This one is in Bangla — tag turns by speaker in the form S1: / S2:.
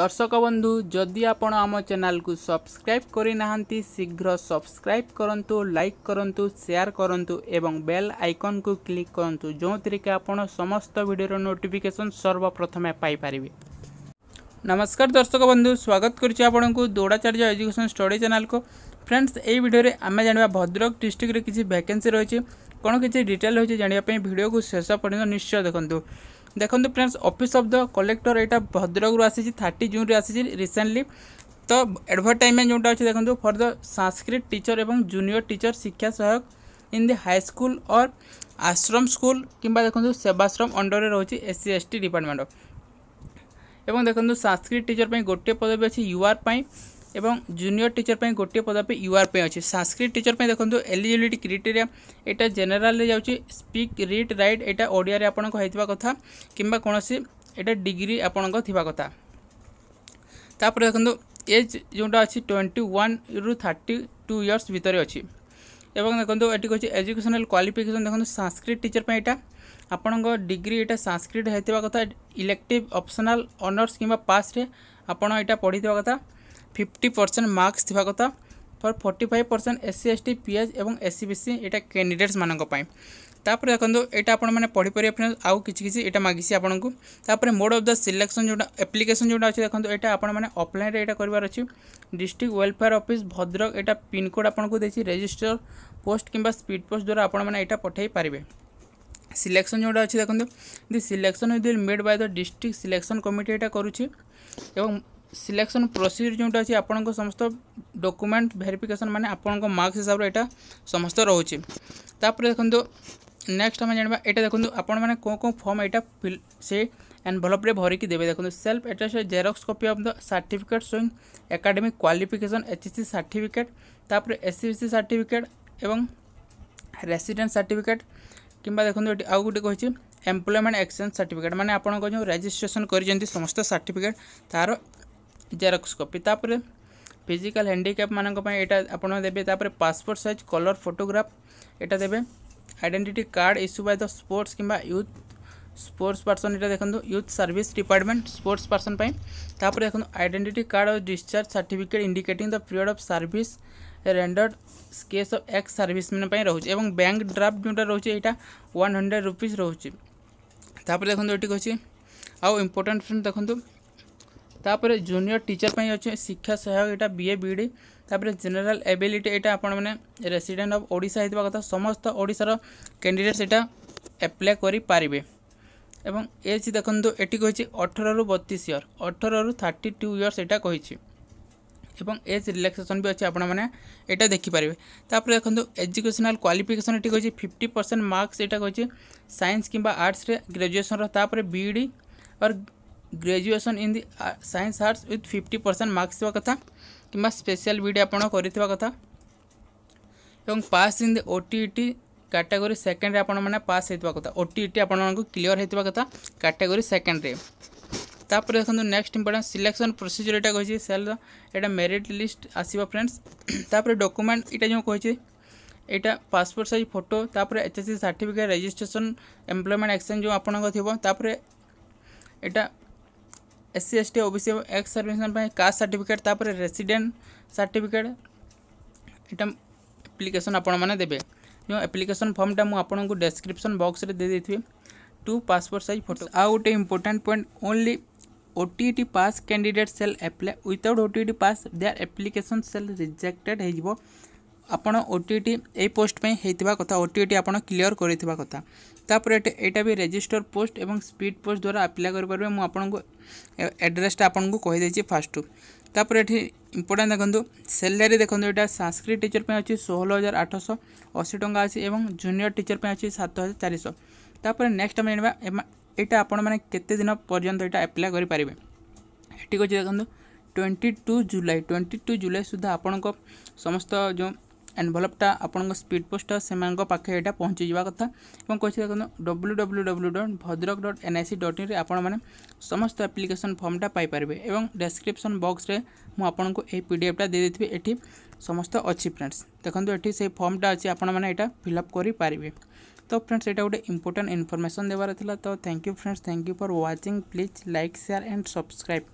S1: দর্শক বন্ধু যদি আপন আম চ্যানেলকু সবসক্রাইব করে না শীঘ্র সবসক্রাইব করতু লাইক করতু সেয়ার করতু এবং বেল আইকনকু ক্লিক করতু যেউথে কি আপনার সমস্ত ভিডিওর নোটিফিকেসন সর্বপ্রথমে পাইপারে নমস্কার দর্শক বন্ধু স্বাগত করছি আপনার দৌড়াচার্য এজুকেশন স্টডি চ্যানেলকু ফ্রেন্ডস এই ভিডিওরে আমি জাঁয়া ভদ্রক ডিস্ট্রিক্টরে কিছু ভ্যাকেন্সি রয়েছে কোণ কিছু ডিটেল রয়েছে জাঁয়া ভিডিওকে শেষ পর্যন্ত নিশ্চয় দেখুন দেখন্তু friends office of the collector ଏଇଟା ଭଦ୍ରକରୁ ଆସିଛି ଥାର୍ଟି ଜୁନ୍ରେ ଆସିଛି ରିସେଣ୍ଟଲି ତ ଆଡ଼ଭର୍ଟାଇଜମେଣ୍ଟ ଯେଉଁଟା ଅଛି ଦେଖନ୍ତୁ ଫର୍ ଦ ସାଂସ୍କ୍ରିଟ ଟିଚର ଏବଂ ଜୁନିୟର ଟିଚର ଶିକ୍ଷା ସହାୟକ in the high school or ashram school କିମ୍ବା ଦେଖନ୍ତୁ ସେବାଶ୍ରମ ଅଣ୍ଡରରେ ରହୁଛି S C S T department ଏବଂ ଦେଖନ୍ତୁ ସାଂସ୍କ୍ରିଟ ଟିଚର ପାଇଁ ଗୋଟିଏ ପଦବୀ ଅଛି ୟୁଆର୍ ପାଇଁ এবং ଜୁନିୟର ଟିଚର ପାଇଁ ଗୋଟିଏ ପଦ ପାଇଁ ୟୁ ଆର୍ ପାଇଁ ଅଛି ସାଂସ୍କ୍ରିଟ ଟିଚର ପାଇଁ ଦେଖନ୍ତୁ ଏଲିଜିବିଲିଟି କ୍ରାଇଟେରିଆ ଏଇଟା ଜେନେରାଲରେ ଯାଉଛି ସ୍ପିକ୍ ରିଟ୍ ରାଇଟ୍ ଏଇଟା ଓଡ଼ିଆରେ ଆପଣଙ୍କ ହେଇଥିବା କଥା କିମ୍ବା କୌଣସି ଏଇଟା ଡିଗ୍ରୀ ଆପଣଙ୍କ ଥିବା କଥା ତାପରେ ଦେଖନ୍ତୁ ଏଜ୍ ଯେଉଁଟା ଅଛି ଟ୍ୱେଣ୍ଟି ୱାନ୍ରୁ ଥାର୍ଟି ଟୁ ଇୟର୍ସ ଭିତରେ ଅଛି ଏବଂ ଦେଖନ୍ତୁ ଏଠି କହିଛି ଏଜୁକେସନାଲ କ୍ୱାଲିଫିକେସନ୍ ଦେଖନ୍ତୁ ସାଂସ୍କ୍ରିଟ ଟିଚର ପାଇଁ ଏଇଟା ଆପଣଙ୍କ ଡିଗ୍ରୀ ଏଇଟା ସାଂସ୍କ୍ରିଟ ହେଇଥିବା କଥା ଇଲେକ୍ଟିଭ୍ ଅପସନାଲ ଅନର୍ସ କିମ୍ବା ପାସ୍ରେ ଆପଣ ଏଇଟା ପଢ଼ିଥିବା କଥା ফিফটি পরসেন্ট মার্কস থাকা কথা for forty five percent SC S T P H এবং এসসি বি সি এটা ক্যাଣ୍ଡିଡେଟ୍ସ ମାନଙ୍କ ପାଇଁ ତାପରେ ଦେଖନ୍ତୁ ଏଇଟା ଆପଣମାନେ ପଢ଼ିପାରିବେ ଫ୍ରେଣ୍ଡ ଆଉ କିଛି କିଛି ଏଇଟା ମାଗିଛି ଆପଣଙ୍କୁ ତାପରେ ମୋଡ଼ ଅଫ୍ ଦ ସିଲେକ୍ସନ୍ ଯେଉଁଟା ଆପ୍ଲିକେସନ୍ ଯେଉଁଟା ଅଛି ଦେଖନ୍ତୁ ଏଇଟା ଆପଣମାନେ ଅଫ୍ଲାଇନ୍ରେ ଏଇଟା କରିବାର ଅଛି ଡିଷ୍ଟ୍ରିକ୍ଟ ୱେଲଫେୟାର ଅଫିସ୍ ଭଦ୍ରକ ଏଇଟା ପିନ୍କୋଡ଼୍ ଆପଣଙ୍କୁ ଦେଇଛି ରେଜିଷ୍ଟର ପୋଷ୍ଟ କିମ୍ବା ସ୍ପିଡ୍ ପୋଷ୍ଟ ଦ୍ୱାରା ଆପଣମାନେ ଏଇଟା ପଠାଇ ପାରିବେ ସିଲେକ୍ସନ୍ ଯେଉଁଟା ଅଛି ଦେଖନ୍ତୁ the selection will made by the district selection committee ଏଇଟା କରୁଛି ଏବଂ সিলেকশন প্রোসিডিউর যেটা আছে আপনার সমস্ত ডকুমেন্ট ভেরিফিকেসন মানে আপনার মার্কস হিসাবে এটা সমস্ত রয়েছে তাপরে দেখুন নেক্সট আমি জাঁয়া এটা দেখুন আপনার মানে কেউ কেউ ফর্ম এটা সে এনভলপরে ভরিকি দেবে দেখুন self attached xerox copy of the certificate showing academic qualification SSC certificate তাপরে এসসিবিসি সার্টিফিকেট এবং রেসিডেন্ট সার্টিফিকেট কিংবা দেখুন এটি আউ গোটে কী এমপ্লয়মেন্ট এক্সচেঞ্জ সার্টিফিকেট মানে আপনার যে রেজিষ্ট্রেসন করছেন সমস্ত সার্টিফিকেট তার ଜେରକ୍ସ କପି ତାପରେ ଫିଜିକାଲ୍ ହ୍ୟାଣ୍ଡିକ୍ୟାପ୍ମାନଙ୍କ ପାଇଁ ଏଇଟା ଆପଣ ଦେବେ ତାପରେ ପାସପୋର୍ଟ ସାଇଜ୍ କଲର୍ ଫଟୋଗ୍ରାଫ ଏଇଟା ଦେବେ identity card issue by the sports କିମ୍ବା ୟୁଥ୍ ସ୍ପୋର୍ଟସ୍ ପର୍ସନ୍ ଏଇଟା ଦେଖନ୍ତୁ youth service department sports person ପାଇଁ ତାପରେ ଦେଖନ୍ତୁ ଆଇଡେଣ୍ଟିଟି କାର୍ଡ଼ ଆଉ discharge certificate indicating the period of service rendered case of ex serviceman ପାଇଁ ରହୁଛି ଏବଂ ବ୍ୟାଙ୍କ ଡ୍ରାଫ୍ଟ ଯେଉଁଟା ରହୁଛି ଏଇଟା ୱାନ୍ ହଣ୍ଡ୍ରେଡ଼ ରୁପିଜ୍ ରହୁଛି ତାପରେ ଦେଖନ୍ତୁ ଏଠି କହିଛି ଆଉ ଇମ୍ପୋର୍ଟାଣ୍ଟ ଦେଖନ୍ତୁ তাপরে জুনিয়র ଟିଚର ପାଇଁ ଅଛି ଶିକ୍ଷା ସହାୟକ ଏଇଟା ବି ଏ ବି ଡ଼ି ତାପରେ ଜେନେରାଲ ଏବିଲିଟି ଏଇଟା ଆପଣମାନେ ରେସିଡେଣ୍ଟ ଅଫ୍ ଓଡ଼ିଶା ହେଇଥିବା କଥା ସମସ୍ତ ଓଡ଼ିଶାର କ୍ୟାଣ୍ଡିଡେଟ୍ ସେଇଟା ଆପ୍ଲାଏ କରିପାରିବେ ଏବଂ ଏଜ୍ ଦେଖନ୍ତୁ ଏଠି କହିଛି ଅଠରରୁ ବତିଶ ଇୟର ଅଠରରୁ ଥାର୍ଟି ଟୁ ଇୟର୍ସ ଏଇଟା କହିଛି এবং এজ রিল্যাক্সেসন বি অছে আপনার এটা দেখিপারে তাপরে দেখুন এজুকেশনাল কোয়ালিফিকেসন এটি কী ফিফটি পরসেন্ট মার্কস এটা কী সাইন্স কিংবা আর্টসে গ্রাজুয়েসন তাপরে বিইডি আর graduation in the science arts with fifty percent marks ଥିବା କଥା କିମ୍ବା ସ୍ପେଶାଲ୍ ବି ଡ଼ି ଆପଣ କରିଥିବା କଥା ଏବଂ pass in the O T E T category ସେକେଣ୍ଡରେ ଆପଣମାନେ ପାସ୍ ହୋଇଥିବା କଥା ଓ ଟି ଇ ଟି ଆପଣମାନଙ୍କୁ କ୍ଲିଅର୍ ହୋଇଥିବା କଥା କାଟାଗୋରୀ ସେକେଣ୍ଡରେ ତାପରେ ଦେଖନ୍ତୁ ନେକ୍ସଟ ଇମ୍ପୋର୍ଟାଣ୍ଟ ସିଲେକ୍ସନ୍ ପ୍ରୋସିଜିଓର ଏଇଟା କହିଛି ସେଲ୍ର ଏଇଟା ମେରିଟ୍ ଲିଷ୍ଟ ଆସିବ ଫ୍ରେଣ୍ଡସ୍ ତାପରେ ଡକୁମେଣ୍ଟ ଏଇଟା ଯେଉଁ କହିଛି ଏଇଟା ପାସପୋର୍ଟ ସାଇଜ୍ ଫଟୋ ତାପରେ H S C certificate registration employment exchange ଯେଉଁ ଆପଣଙ୍କ ଥିବ ତାପରେ ଏଇଟା এসসি এসটি ওবিসি এবং এক্স সার্ভিসম্যান পাই কাস্ট সার্টিফিকেট তাপরে রেসিডেন্ট সার্টিফিকেট এটা আপ্লিকেসন আপনার দেবে ଯେଉଁ ଆପ୍ଲିକେସନ୍ ଫର୍ମଟା ମୁଁ ଆପଣଙ୍କୁ ଡେସ୍କ୍ରିପ୍ସନ୍ ବକ୍ସରେ ଦେଇଦେଇଥିବି ଟୁ ପାସପୋର୍ଟ ସାଇଜ୍ ଫଟୋ ଆଉ ଗୋଟେ important point only O T T pass candidate shall apply without O T T pass their application shall rejected ହୋଇଯିବ ଆପଣ ଓ ଟି ଟି ଏଇ ପୋଷ୍ଟ ପାଇଁ ହେଇଥିବା କଥା ଓ ଟି ଟି ଆପଣ କ୍ଲିଅର କରିଥିବା କଥା ତାପରେ ଏଇଟା ବି ରେଜିଷ୍ଟର ପୋଷ୍ଟ ଏବଂ ସ୍ପିଡ଼ ପୋଷ୍ଟ ଦ୍ୱାରା ଆପ୍ଲାଏ କରିପାରିବେ ମୁଁ ଆପଣଙ୍କୁ ଆଡ୍ରେସଟା ଆପଣଙ୍କୁ କହିଦେଇଛି ଫାଷ୍ଟରୁ ତାପରେ ଏଠି ଇମ୍ପୋର୍ଟାଣ୍ଟ ଦେଖନ୍ତୁ ସାଲାରୀ ଦେଖନ୍ତୁ ଏଇଟା ସାଂସ୍କ୍ରିଟ ଟିଚର ପାଇଁ ଅଛି ଷୋହଳ ହଜାର ଆଠଶହ ଅଶୀ ଟଙ୍କା ଅଛି ଏବଂ ଜୁନିୟର ଟିଚର ପାଇଁ ଅଛି ସାତ ହଜାର ଚାରିଶହ ତାପରେ ନେକ୍ସଟ ଆମେ ଜାଣିବା ଏଇଟା ଆପଣମାନେ କେତେ ଦିନ ପର୍ଯ୍ୟନ୍ତ ଏଇଟା ଆପ୍ଲାଏ କରିପାରିବେ ଠିକ୍ ଅଛି ଦେଖନ୍ତୁ twenty two July twenty two July ସୁଦ୍ଧା ଆପଣଙ୍କ ସମସ୍ତ ଯେଉଁ ଏନଭଲପ୍ଟା ଆପଣଙ୍କ ସ୍ପିଡ଼୍ ପୋଷ୍ଟ ସେମାନଙ୍କ ପାଖରେ ଏଇଟା ପହଞ୍ଚିଯିବା କଥା ଏବଂ କହିଛି ଦେଖନ୍ତୁ W W W dot Bhadrak dot N I C dot ଇନ୍ରେ ଆପଣମାନେ ସମସ୍ତ ଆପ୍ଲିକେସନ୍ ଫର୍ମଟା ପାଇପାରିବେ ଏବଂ ଡେସ୍କ୍ରିପ୍ସନ୍ ବକ୍ସରେ ମୁଁ ଆପଣଙ୍କୁ ଏହି ପି ଡି ଏଫ୍ଟା ଦେଇଦେଇଥିବି ଏଠି ସମସ୍ତ ଅଛି ଫ୍ରେଣ୍ଡସ୍ ଦେଖନ୍ତୁ ଏଠି ସେଇ ଫର୍ମଟା ଅଛି ଆପଣମାନେ ଏଇଟା ଫିଲ୍ଅପ୍ କରିପାରିବେ ତ ଫ୍ରେଣ୍ଡସ୍ ଏଇଟା ଗୋଟେ ଇମ୍ପୋର୍ଟାଣ୍ଟ ଇନଫର୍ମେସନ୍ ଦେବାର ଥିଲା ତ thank you friends thank you for watching please like share and subscribe